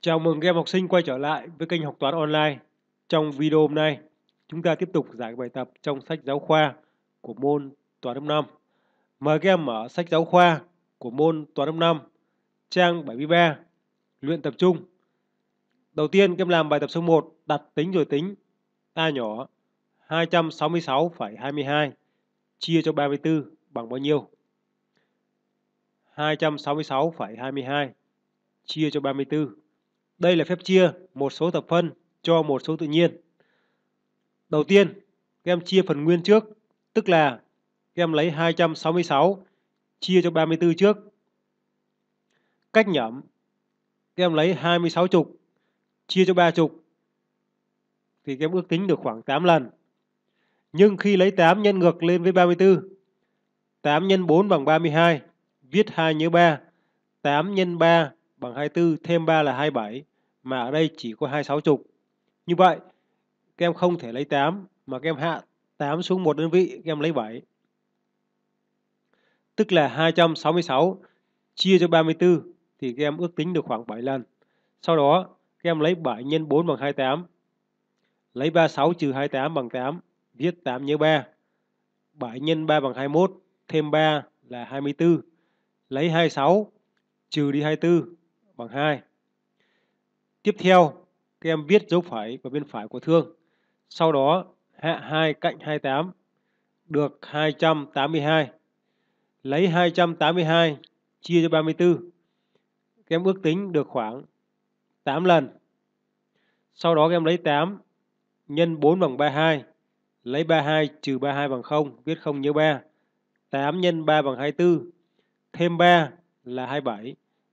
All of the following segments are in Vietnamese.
Chào mừng các em học sinh quay trở lại với kênh học toán online. Trong video hôm nay, chúng ta tiếp tục giải bài tập trong sách giáo khoa của môn toán lớp 5. Mời các em mở sách giáo khoa của môn toán lớp 5, trang 73, luyện tập trung. Đầu tiên, các em làm bài tập số 1, đặt tính rồi tính a nhỏ 266,22 chia cho 34 bằng bao nhiêu? 266,22 chia cho 34 đây là phép chia một số thập phân cho một số tự nhiên. Đầu tiên, các em chia phần nguyên trước, tức là các em lấy 266 chia cho 34 trước. Cách nhẩm, các em lấy 26 chục chia cho 3 chục thì các em ước tính được khoảng 8 lần. Nhưng khi lấy 8 nhân ngược lên với 34, 8 nhân 4 bằng 32, viết 2 nhớ 3, 8 nhân 3 bằng 24 thêm 3 là 27 mà ở đây chỉ có 26 chục. Như vậy các em không thể lấy 8 mà các em hạ 8 xuống một đơn vị các em lấy 7. Tức là 266 chia cho 34 thì các em ước tính được khoảng 7 lần. Sau đó các em lấy 7 x 4 bằng 28. Lấy 36 trừ 28 bằng 8, viết 8 nhớ 3. 7 x 3 bằng 21, thêm 3 là 24. Lấy 26 trừ đi 24 bằng 2. Tiếp theo, các em viết dấu phẩy vào bên phải của thương. Sau đó, hạ 2 cạnh 28 được 282. Lấy 282 chia cho 34. Các em ước tính được khoảng 8 lần. Sau đó các em lấy 8 nhân 4 bằng 32. Lấy 32 trừ 32 bằng 0, viết 0 nhớ 3. 8 nhân 3 bằng 24. Thêm 3 là 27.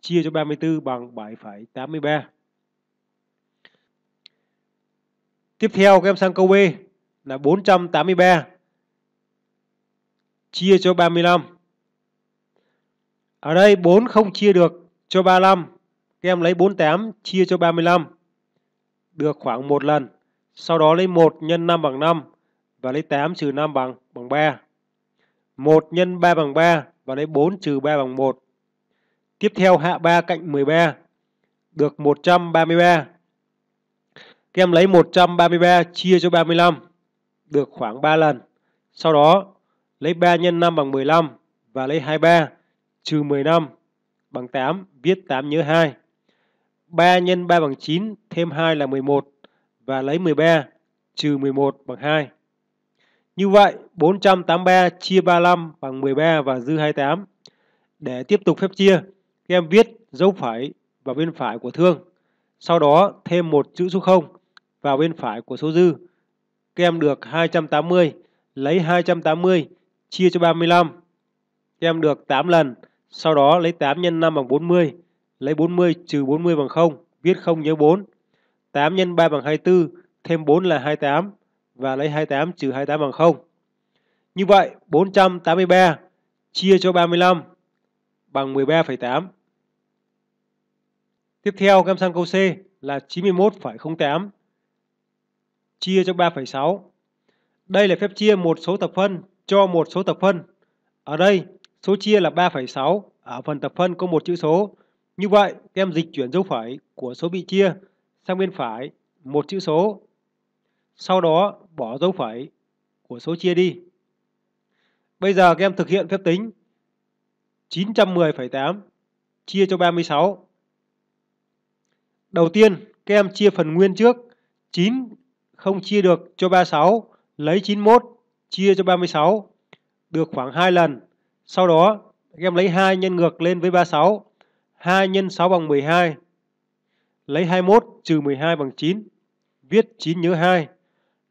chia cho 34 bằng 7,83. Tiếp theo các em sang câu B là 483 chia cho 35. Ở đây 4 không chia được cho 35, các em lấy 48 chia cho 35 được khoảng một lần. Sau đó lấy 1 nhân 5 bằng 5 và lấy 8 trừ 5 bằng bằng 3. 1 nhân 3 bằng 3 và lấy 4 trừ 3 bằng 1 Tiếp theo hạ 3 cạnh 13 được 133. Các em lấy 133 chia cho 35 được khoảng 3 lần. Sau đó lấy 3 nhân 5 bằng 15 và lấy 23 trừ 15 bằng 8, viết 8 nhớ 2. 3 nhân 3 bằng 9 thêm 2 là 11 và lấy 13 trừ 11 bằng 2. Như vậy 483 chia 35 bằng 13 và dư 28. Để tiếp tục phép chia các em viết dấu phải vào bên phải của thương. Sau đó thêm một chữ số 0 vào bên phải của số dư. Các em được 280, lấy 280 chia cho 35. Các em được 8 lần, sau đó lấy 8 x 5 bằng 40, lấy 40 trừ 40 bằng 0, viết 0 nhớ 4. 8 x 3 bằng 24, thêm 4 là 28 và lấy 28 trừ 28 bằng 0. Như vậy 483 chia cho 35 bằng 13,8. Tiếp theo các em sang câu C là 91,08 chia cho 3,6. Đây là phép chia một số tập phân cho một số tập phân. Ở đây số chia là 3,6, ở phần tập phân có một chữ số. Như vậy các em dịch chuyển dấu phẩy của số bị chia sang bên phải một chữ số. Sau đó bỏ dấu phẩy của số chia đi. Bây giờ các em thực hiện phép tính 910,8 chia cho 36. Đầu tiên, các em chia phần nguyên trước. 9 không chia được cho 36, lấy 91 chia cho 36 được khoảng 2 lần. Sau đó, các em lấy 2 nhân ngược lên với 36. 2 nhân 6 bằng 12. Lấy 21 trừ 12 bằng 9. Viết 9 nhớ 2.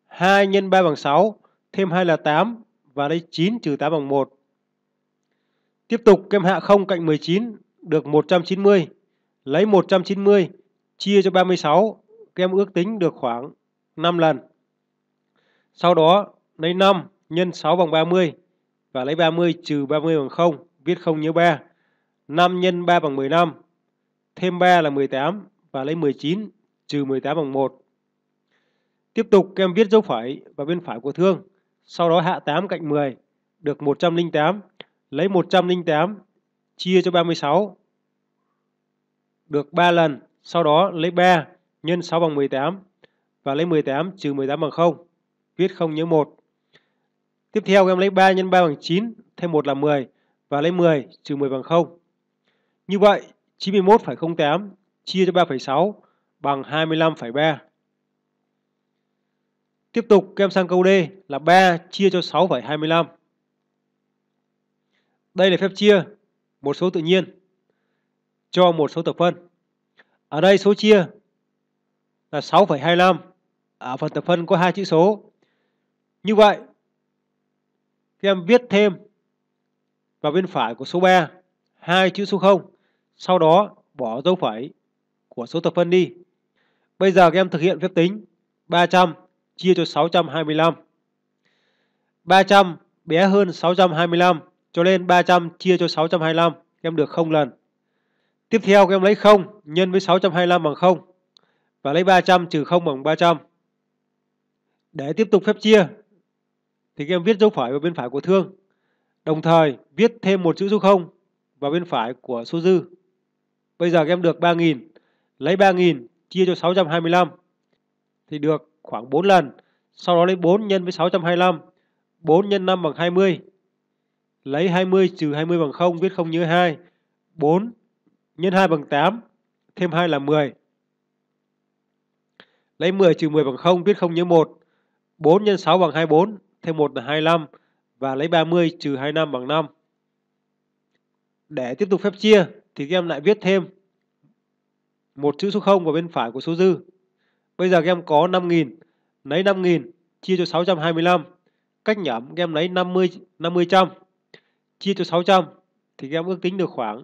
2 nhân 3 bằng 6, thêm 2 là 8 và lấy 9 trừ 8 bằng 1. Tiếp tục kem hạ 0 cạnh 19 được 190. Lấy 190 chia cho 36, các em ước tính được khoảng 5 lần. Sau đó lấy 5 nhân 6 bằng 30 và lấy 30 trừ 30 bằng 0, viết 0 nhớ 3. 5 nhân 3 bằng 15, thêm 3 là 18 và lấy 19 trừ 18 bằng 1. Tiếp tục các em viết dấu phẩy vào bên phải của thương, sau đó hạ 8 cạnh 10 được 108, lấy 108 chia cho 36 được 3 lần sau đó lấy 3 nhân 6 bằng 18 và lấy 18 trừ 18 bằng 0. Viết 0 nhớ 1. Tiếp theo em lấy 3 nhân 3 bằng 9 thêm 1 là 10 và lấy 10 trừ 10 bằng 0. Như vậy 91,08 chia cho 3,6 bằng 25,3. Tiếp tục các em sang câu D là 3 chia cho 6,25. Đây là phép chia một số tự nhiên cho một số tập phân. Ở đây số chia là 6,25. Ở phần tập phân có hai chữ số. Như vậy, các em viết thêm vào bên phải của số 3 hai chữ số 0. Sau đó bỏ dấu phẩy của số tập phân đi. Bây giờ các em thực hiện phép tính 300 chia cho 625. 300 bé hơn 625 cho nên 300 chia cho 625 các em được không lần. Tiếp theo các em lấy 0 nhân với 625 bằng 0 và lấy 300 trừ 0 bằng 300. Để tiếp tục phép chia thì các em viết dấu phẩy vào bên phải của thương. Đồng thời viết thêm một chữ số 0 vào bên phải của số dư. Bây giờ các em được 3.000. Lấy 3.000 chia cho 625 thì được khoảng 4 lần. Sau đó lấy 4 nhân với 625. 4 nhân 5 bằng 20. Lấy 20 trừ 20 bằng 0 viết 0 như 2. 4 nhân 2 bằng 8, thêm 2 là 10. Lấy 10 trừ 10 bằng 0, viết 0 nhớ 1. 4 nhân 6 bằng 24, thêm 1 là 25 và lấy 30 trừ 25 bằng 5. Để tiếp tục phép chia thì các em lại viết thêm một chữ số 0 vào bên phải của số dư. Bây giờ các em có 5.000, lấy 5.000 chia cho 625. Cách nhẩm các em lấy 50 50 trăm chia cho 600 thì các em ước tính được khoảng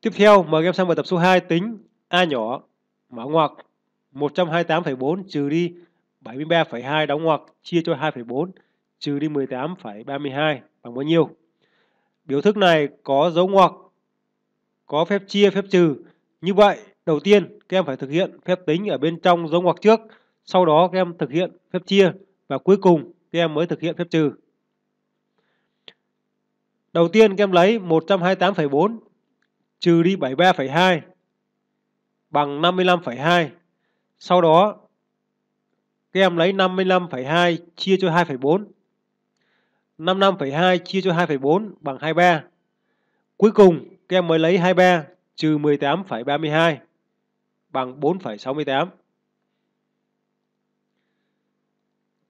Tiếp theo, mời các em sang bài tập số 2 tính A nhỏ mở ngoặc 128,4 trừ đi 73,2 đóng ngoặc chia cho 2,4 trừ đi 18,32 bằng bao nhiêu. Biểu thức này có dấu ngoặc, có phép chia, phép trừ. Như vậy, đầu tiên các em phải thực hiện phép tính ở bên trong dấu ngoặc trước, sau đó các em thực hiện phép chia và cuối cùng các em mới thực hiện phép trừ. Đầu tiên các em lấy 128,4 trừ đi 73,2 bằng 55,2. Sau đó các em lấy 55,2 chia cho 2,4. 55,2 chia cho 2,4 bằng 23. Cuối cùng các em mới lấy 23 trừ 18,32 bằng 4,68.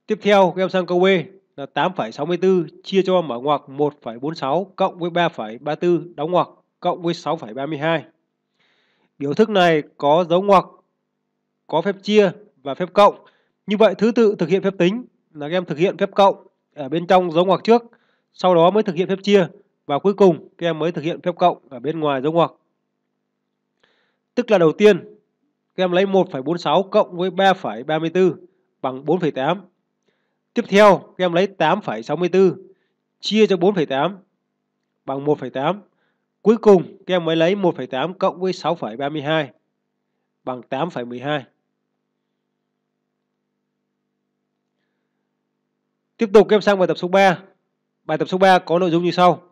Tiếp theo các em sang câu B là 8,64 chia cho mở ngoặc 1,46 cộng với 3,34 đóng ngoặc cộng với 6,32. Biểu thức này có dấu ngoặc, có phép chia và phép cộng. Như vậy thứ tự thực hiện phép tính là các em thực hiện phép cộng ở bên trong dấu ngoặc trước, sau đó mới thực hiện phép chia và cuối cùng các em mới thực hiện phép cộng ở bên ngoài dấu ngoặc. Tức là đầu tiên các em lấy 1,46 cộng với 3,34 bằng 4,8. Tiếp theo các em lấy 8,64 chia cho 4,8 bằng 1,8. Cuối cùng các em mới lấy 1,8 cộng với 6,32 bằng 8,12. Tiếp tục các em sang bài tập số 3. Bài tập số 3 có nội dung như sau.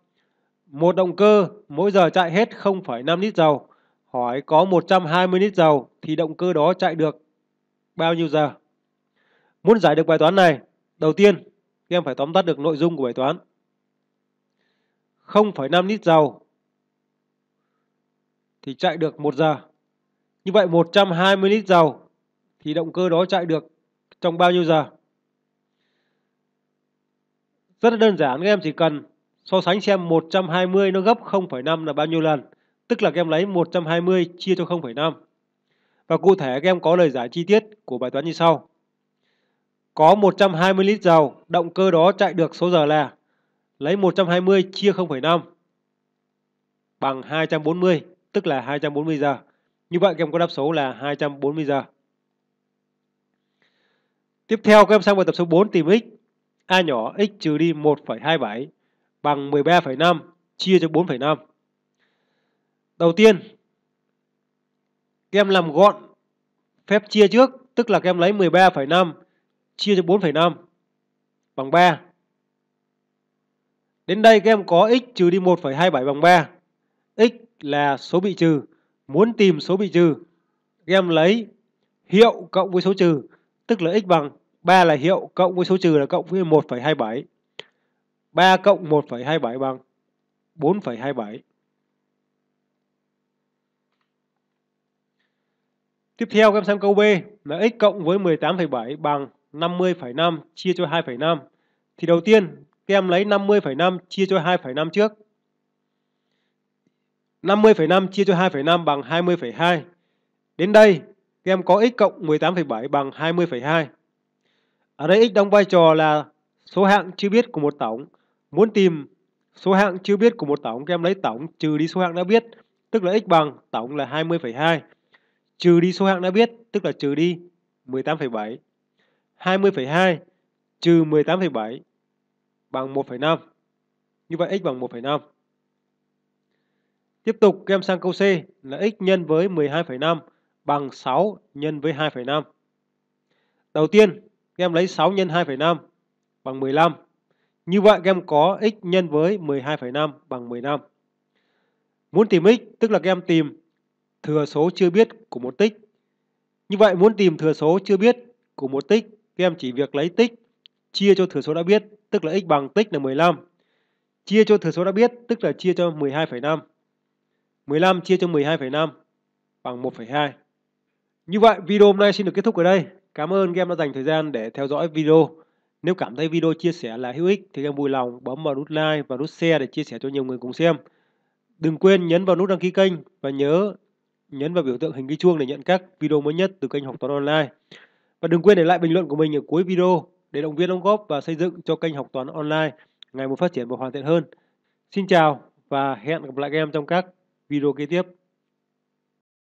Một động cơ mỗi giờ chạy hết 0,5 lít dầu. Hỏi có 120 lít dầu thì động cơ đó chạy được bao nhiêu giờ? Muốn giải được bài toán này, đầu tiên các em phải tóm tắt được nội dung của bài toán. 0,5 lít dầu thì chạy được 1 giờ. Như vậy 120 lít dầu thì động cơ đó chạy được trong bao nhiêu giờ? Rất là đơn giản, các em chỉ cần so sánh xem 120 nó gấp 0,5 là bao nhiêu lần. Tức là các em lấy 120 chia cho 0,5. Và cụ thể các em có lời giải chi tiết của bài toán như sau. Có 120 lít dầu, động cơ đó chạy được số giờ là lấy 120 chia 0,5 bằng 240 tức là 240 giờ. Như vậy các em có đáp số là 240 giờ. Tiếp theo các em sang bài tập số 4 tìm x. A nhỏ x trừ đi 1,27 bằng 13,5 chia cho 4,5. Đầu tiên, các em làm gọn phép chia trước, tức là các em lấy 13,5 chia cho 4,5 bằng 3. Đến đây các em có x trừ đi 1,27 bằng 3. x là số bị trừ. Muốn tìm số bị trừ, em lấy hiệu cộng với số trừ, tức là x bằng 3 là hiệu cộng với số trừ là cộng với 1,27. 3 cộng 1,27 bằng 4,27. Tiếp theo các em xem câu B là x cộng với 18,7 bằng 50,5 chia cho 2,5. Thì đầu tiên các em lấy 50,5 chia cho 2,5 trước. 50,5 chia cho 2,5 bằng 20,2. Đến đây, các em có x cộng 18,7 bằng 20,2. Ở đây x đóng vai trò là số hạng chưa biết của một tổng. Muốn tìm số hạng chưa biết của một tổng, các em lấy tổng trừ đi số hạng đã biết, tức là x bằng tổng là 20,2. Trừ đi số hạng đã biết, tức là trừ đi 18,7. 20,2 trừ 18,7 bằng 1,5. Như vậy x bằng 1,5. Tiếp tục kem sang câu C là x nhân với 12,5 bằng 6 nhân với 2,5. Đầu tiên, các em lấy 6 nhân 2,5 bằng 15. Như vậy các em có x nhân với 12,5 bằng 15. Muốn tìm x, tức là các em tìm thừa số chưa biết của một tích. Như vậy muốn tìm thừa số chưa biết của một tích, các em chỉ việc lấy tích chia cho thừa số đã biết, tức là x bằng tích là 15. Chia cho thừa số đã biết, tức là chia cho 12,5. 15 chia cho 12,5 bằng 1,2. Như vậy video hôm nay xin được kết thúc ở đây. Cảm ơn các em đã dành thời gian để theo dõi video. Nếu cảm thấy video chia sẻ là hữu ích thì các em vui lòng bấm vào nút like và nút share để chia sẻ cho nhiều người cùng xem. Đừng quên nhấn vào nút đăng ký kênh và nhớ nhấn vào biểu tượng hình cái chuông để nhận các video mới nhất từ kênh Học Toán Online. Và đừng quên để lại bình luận của mình ở cuối video để động viên đóng góp và xây dựng cho kênh Học Toán Online ngày một phát triển và hoàn thiện hơn. Xin chào và hẹn gặp lại các em trong các भी रोके थे अब